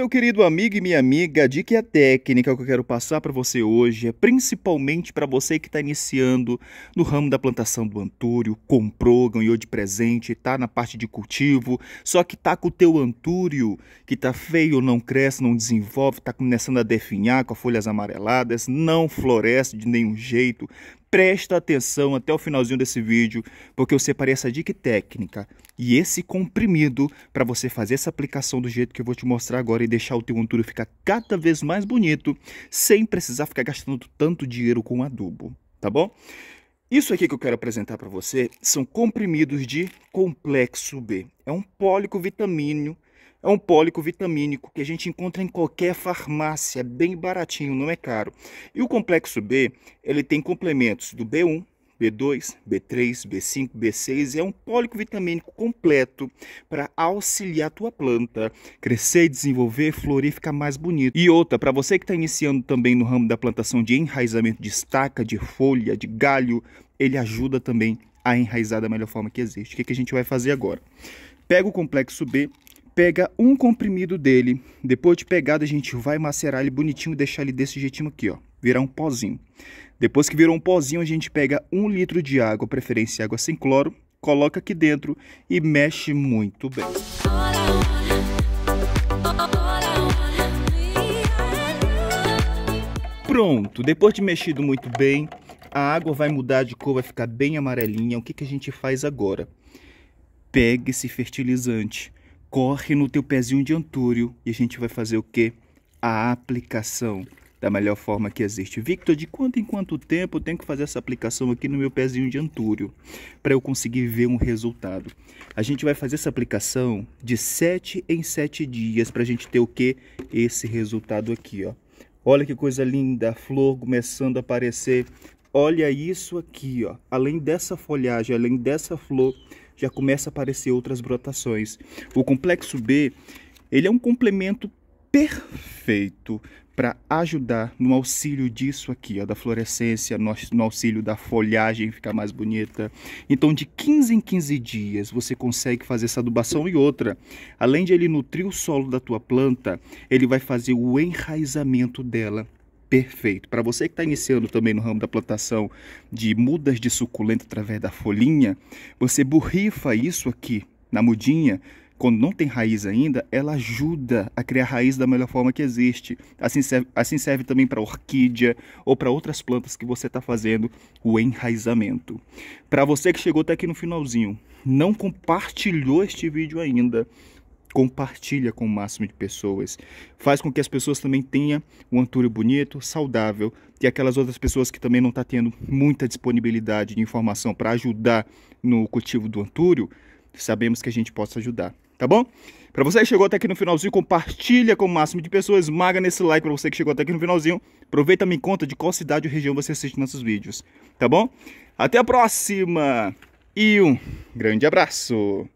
meu querido amigo e minha amiga, a dica e a técnica que eu quero passar para você hoje é principalmente para você que está iniciando no ramo da plantação do antúrio, comprou, ganhou de presente, está na parte de cultivo, só que está com o teu antúrio que está feio, não cresce, não desenvolve, está começando a definhar com as folhas amareladas, não floresce de nenhum jeito, presta atenção até o finalzinho desse vídeo, porque eu separei essa dica técnica e esse comprimido para você fazer essa aplicação do jeito que eu vou te mostrar agora e deixar o teu monturo ficar cada vez mais bonito, sem precisar ficar gastando tanto dinheiro com adubo, tá bom? Isso aqui que eu quero apresentar para você são comprimidos de complexo B. É um pólico vitamínio é um pólico vitamínico que a gente encontra em qualquer farmácia, é bem baratinho, não é caro. E o complexo B, ele tem complementos do B1, B2, B3, B5, B6 é um pólico vitamínico completo para auxiliar a tua planta crescer, desenvolver, florir, ficar mais bonito. E outra, para você que está iniciando também no ramo da plantação de enraizamento de estaca, de folha, de galho, ele ajuda também a enraizar da melhor forma que existe. O que, que a gente vai fazer agora? Pega o complexo B, pega um comprimido dele, depois de pegado a gente vai macerar ele bonitinho e deixar ele desse jeitinho aqui, ó, virar um pozinho. Depois que virou um pozinho, a gente pega um litro de água, preferência água sem cloro, coloca aqui dentro e mexe muito bem. Pronto, depois de mexido muito bem, a água vai mudar de cor, vai ficar bem amarelinha. O que, que a gente faz agora? Pega esse fertilizante corre no teu pezinho de antúrio e a gente vai fazer o que? A aplicação da melhor forma que existe. Victor, de quanto em quanto tempo eu tenho que fazer essa aplicação aqui no meu pezinho de antúrio para eu conseguir ver um resultado? A gente vai fazer essa aplicação de 7 em 7 dias para a gente ter o que? Esse resultado aqui, ó. Olha que coisa linda, a flor começando a aparecer. Olha isso aqui, ó. Além dessa folhagem, além dessa flor, já começa a aparecer outras brotações. O complexo B, ele é um complemento perfeito para ajudar no auxílio disso aqui, ó, da florescência, no, no auxílio da folhagem ficar mais bonita. Então, de 15 em 15 dias, você consegue fazer essa adubação e outra. Além de ele nutrir o solo da tua planta, ele vai fazer o enraizamento dela perfeito. Para você que está iniciando também no ramo da plantação de mudas de suculenta através da folhinha, você borrifa isso aqui na mudinha, quando não tem raiz ainda, ela ajuda a criar raiz da melhor forma que existe. Assim serve, assim serve também para orquídea ou para outras plantas que você está fazendo o enraizamento. Para você que chegou até aqui no finalzinho, não compartilhou este vídeo ainda, compartilha com o máximo de pessoas. Faz com que as pessoas também tenham um antúrio bonito, saudável, e aquelas outras pessoas que também não estão tá tendo muita disponibilidade de informação para ajudar no cultivo do antúrio, sabemos que a gente possa ajudar, tá bom? Para você que chegou até aqui no finalzinho, compartilha com o máximo de pessoas, maga nesse like para você que chegou até aqui no finalzinho. Aproveita me conta de qual cidade ou região você assiste nossos vídeos, tá bom? Até a próxima e um grande abraço.